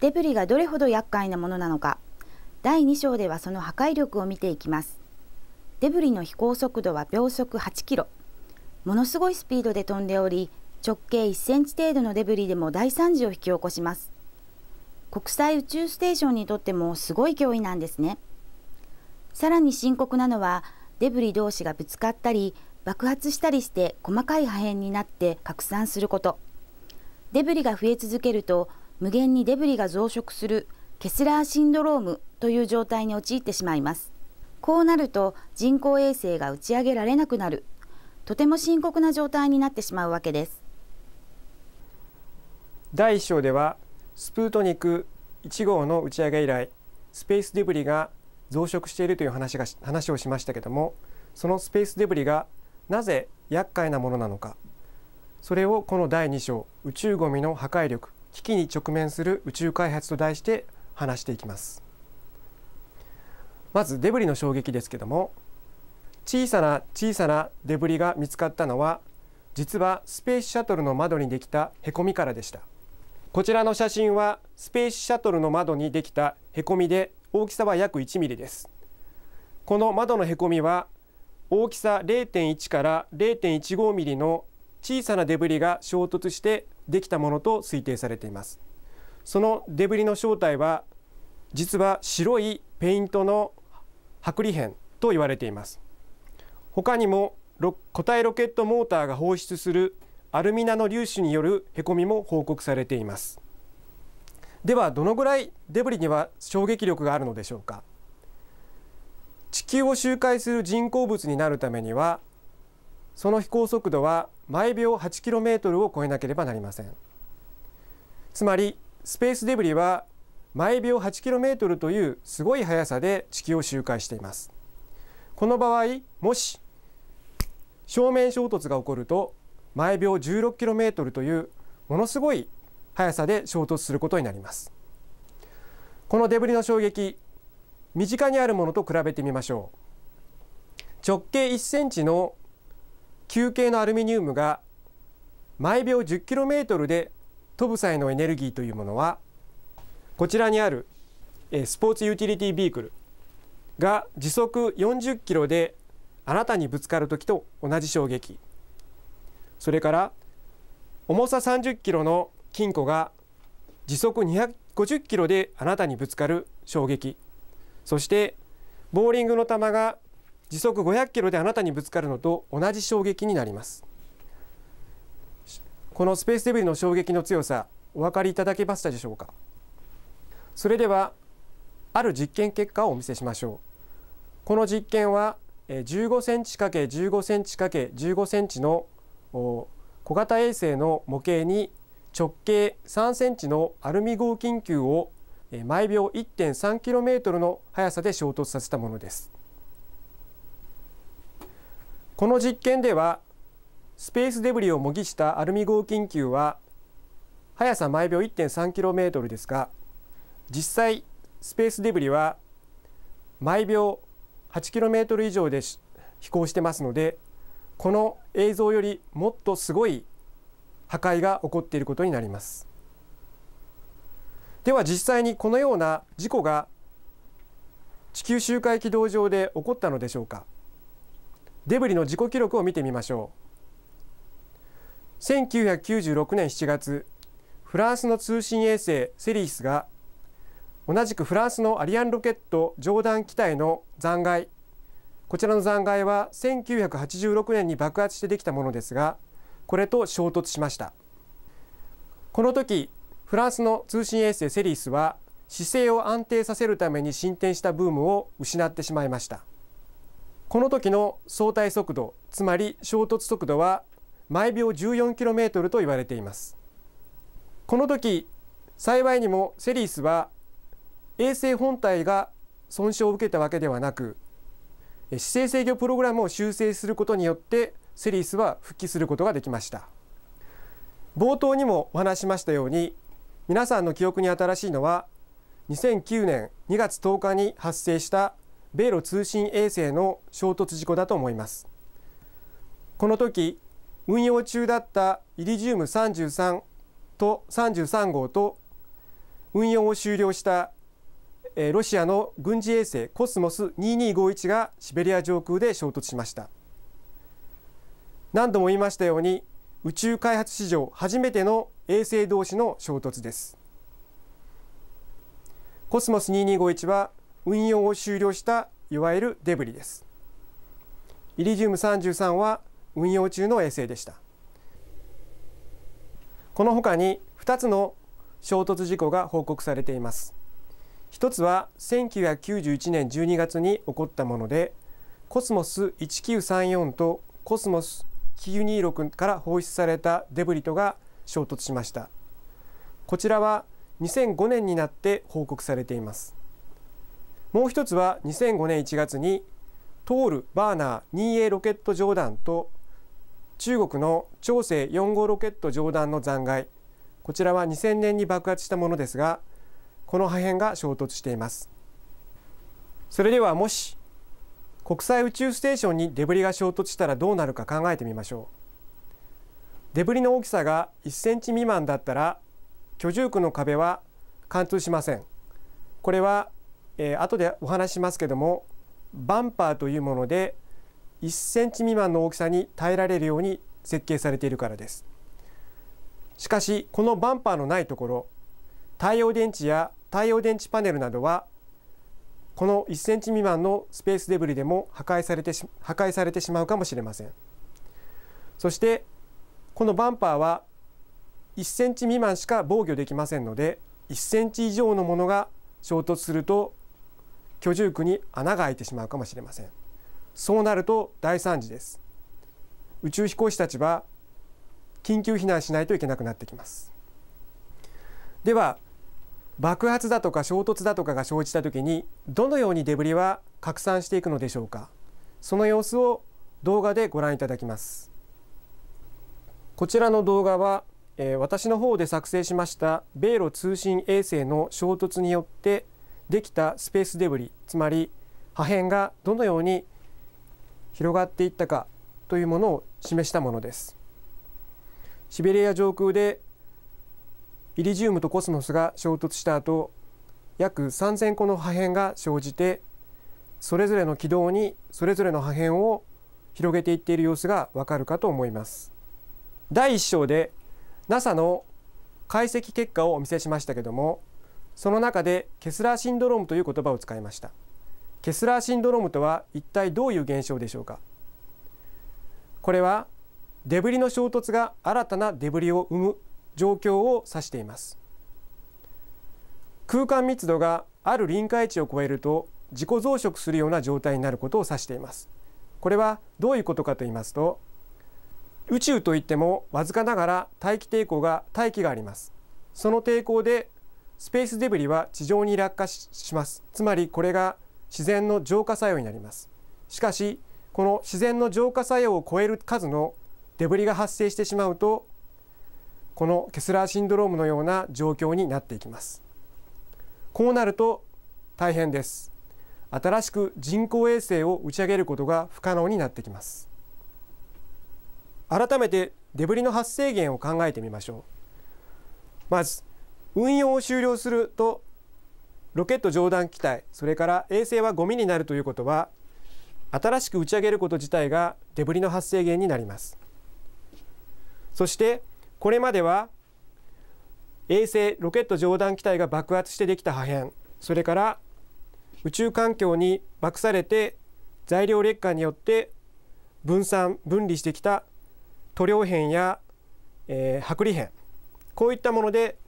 デブリがどれほど厄介なものなのか第2章ではその破壊力を見ていきますデブリの飛行速度は秒速8キロものすごいスピードで飛んでおり直径1センチ程度のデブリでも大惨事を引き起こします国際宇宙ステーションにとってもすごい脅威なんですねさらに深刻なのはデブリ同士がぶつかったり爆発したりして細かい破片になって拡散することデブリが増え続けると無限にデブリが増殖するケスラーシンドロームという状態に陥ってしまいますこうなると人工衛星が打ち上げられなくなるとても深刻な状態になってしまうわけです第1章ではスプートニク1号の打ち上げ以来スペースデブリが増殖しているという話が話をしましたけどもそのスペースデブリがなぜ厄介なものなのかそれをこの第2章宇宙ゴミの破壊力危機に直面する宇宙開発と題して話していきますまずデブリの衝撃ですけども小さな小さなデブリが見つかったのは実はスペースシャトルの窓にできたへこみからでしたこちらの写真はスペースシャトルの窓にできたへこみで大きさは約1ミリですこの窓のへこみは大きさ0.1から0.15ミリの小さなデブリが衝突してできたものと推定されていますそのデブリの正体は実は白いペイントの剥離片と言われています他にも固体ロケットモーターが放出するアルミナの粒子によるへこみも報告されていますではどのぐらいデブリには衝撃力があるのでしょうか地球を周回する人工物になるためにはその飛行速度は毎秒8トルを超えなければなりませんつまりスペースデブリは毎秒8トルというすごい速さで地球を周回していますこの場合もし正面衝突が起こると毎秒1 6トルというものすごい速さで衝突することになりますこのデブリの衝撃身近にあるものと比べてみましょう直径1センチの球形のアルミニウムが毎秒 10km で飛ぶ際のエネルギーというものはこちらにあるスポーツユーティリティビークルが時速40キロであなたにぶつかる時と同じ衝撃それから重さ30キロの金庫が時速250キロであなたにぶつかる衝撃そしてボーリングの球が時速500キロであなたにぶつかるのと同じ衝撃になりますこのスペースデブリの衝撃の強さお分かりいただけましたでしょうかそれではある実験結果をお見せしましょうこの実験は15センチ ×15 センチ ×15 センチの小型衛星の模型に直径3センチのアルミ合金球を毎秒 1.3km の速さで衝突させたものですこの実験ではスペースデブリを模擬したアルミ合金球は速さ毎秒 1.3km ですが実際スペースデブリは毎秒 8km 以上で飛行してますのでこの映像よりもっとすごい破壊が起こっていることになりますでは実際にこのような事故が地球周回軌道上で起こったのでしょうかデブリの自己記録を見てみましょう1996年7月フランスの通信衛星セリスが同じくフランスのアリアンロケット上段機体の残骸こちらの残骸は1986年に爆発してできたものですがこれと衝突しましたこの時フランスの通信衛星セリスは姿勢を安定させるために進展したブームを失ってしまいましたこの時の相対速度つまり衝突速度は毎秒1 4トルと言われていますこの時幸いにもセリースは衛星本体が損傷を受けたわけではなく姿勢制御プログラムを修正することによってセリースは復帰することができました冒頭にもお話しましたように皆さんの記憶に新しいのは2009年2月10日に発生した米ロ通信衛星の衝突事故だと思いますこの時運用中だったイリジウム33と33号と運用を終了したロシアの軍事衛星コスモス2251がシベリア上空で衝突しました何度も言いましたように宇宙開発史上初めての衛星同士の衝突ですコスモス2251は運用を終了したいわゆるデブリですイリジウム33は運用中の衛星でしたこの他に2つの衝突事故が報告されています1つは1991年12月に起こったものでコスモス1934とコスモス926から放出されたデブリとが衝突しましたこちらは2005年になって報告されていますもう一つは2005年1月にトール・バーナー 2A ロケット上段と中国の長征4号ロケット上段の残骸こちらは2000年に爆発したものですがこの破片が衝突していますそれではもし国際宇宙ステーションにデブリが衝突したらどうなるか考えてみましょうデブリの大きさが1センチ未満だったら居住区の壁は貫通しませんこれはえー、後でお話しますけどもバンパーというもので1センチ未満の大きさに耐えられるように設計されているからですしかしこのバンパーのないところ太陽電池や太陽電池パネルなどはこの1センチ未満のスペースデブリでも破壊されてし破壊されてしまうかもしれませんそしてこのバンパーは1センチ未満しか防御できませんので1センチ以上のものが衝突すると居住区に穴が開いてしまうかもしれませんそうなると大惨事です宇宙飛行士たちは緊急避難しないといけなくなってきますでは爆発だとか衝突だとかが生じた時にどのようにデブリは拡散していくのでしょうかその様子を動画でご覧いただきますこちらの動画は、えー、私の方で作成しました米ロ通信衛星の衝突によってできたスペースデブリつまり破片がどのように広がっていったかというものを示したものですシベリア上空でイリジウムとコスモスが衝突した後約3000個の破片が生じてそれぞれの軌道にそれぞれの破片を広げていっている様子がわかるかと思います第1章で NASA の解析結果をお見せしましたけどもその中でケスラーシンドロームという言葉を使いましたケスラーシンドロームとは一体どういう現象でしょうかこれはデブリの衝突が新たなデブリを生む状況を指しています空間密度がある臨界値を超えると自己増殖するような状態になることを指していますこれはどういうことかと言いますと宇宙といってもわずかながら大気抵抗が大気がありますその抵抗でスペースデブリは地上に落下しますつまりこれが自然の浄化作用になりますしかしこの自然の浄化作用を超える数のデブリが発生してしまうとこのケスラーシンドロームのような状況になっていきますこうなると大変です新しく人工衛星を打ち上げることが不可能になってきます改めてデブリの発生源を考えてみましょうまず運用を終了するとロケット上段機体それから衛星はゴミになるということは新しく打ち上げること自体がデブリの発生源になりますそしてこれまでは衛星ロケット上段機体が爆発してできた破片それから宇宙環境に爆されて材料劣化によって分散分離してきた塗料片や、えー、剥離片こういったもので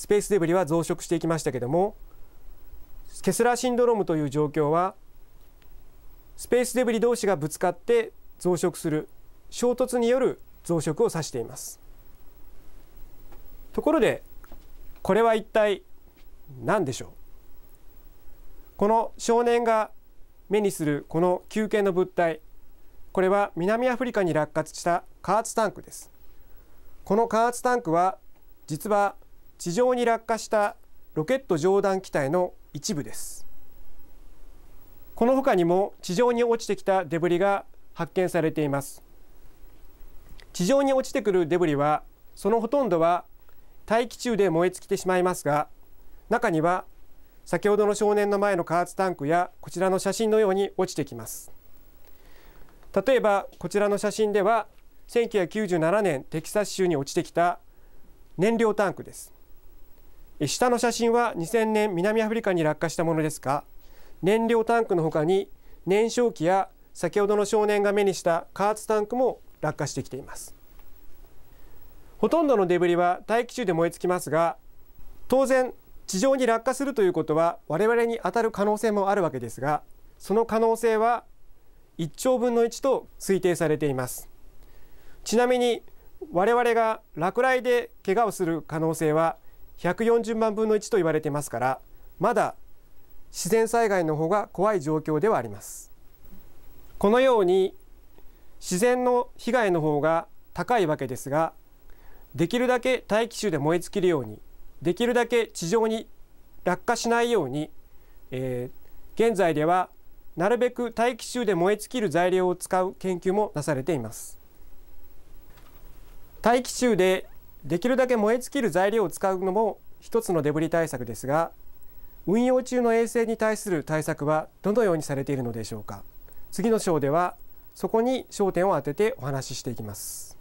スペースデブリは増殖していきましたけどもケスラーシンドロームという状況はスペースデブリ同士がぶつかって増殖する衝突による増殖を指していますところでこれは一体何でしょうこの少年が目にするこの球形の物体これは南アフリカに落下した加圧タンクですこの加圧タンクは実は地上に落下したロケット上段機体の一部ですこの他にも地上に落ちてきたデブリが発見されています地上に落ちてくるデブリはそのほとんどは大気中で燃え尽きてしまいますが中には先ほどの少年の前の加圧タンクやこちらの写真のように落ちてきます例えばこちらの写真では1997年テキサス州に落ちてきた燃料タンクです下の写真は2000年南アフリカに落下したものですが燃料タンクのほかに燃焼器や先ほどの少年が目にした加圧タンクも落下してきていますほとんどのデブリは大気中で燃え尽きますが当然地上に落下するということは我々に当たる可能性もあるわけですがその可能性は1兆分の1と推定されていますちなみに我々が落雷で怪我をする可能性は140万分の1と言われていますからまだ自然災害の方が怖い状況ではありますこのように自然の被害の方が高いわけですができるだけ大気中で燃え尽きるようにできるだけ地上に落下しないように、えー、現在ではなるべく大気中で燃え尽きる材料を使う研究もなされています大気中でできるだけ燃え尽きる材料を使うのも一つのデブリ対策ですが運用中の衛星に対する対策はどのようにされているのでしょうか次の章ではそこに焦点を当ててお話ししていきます。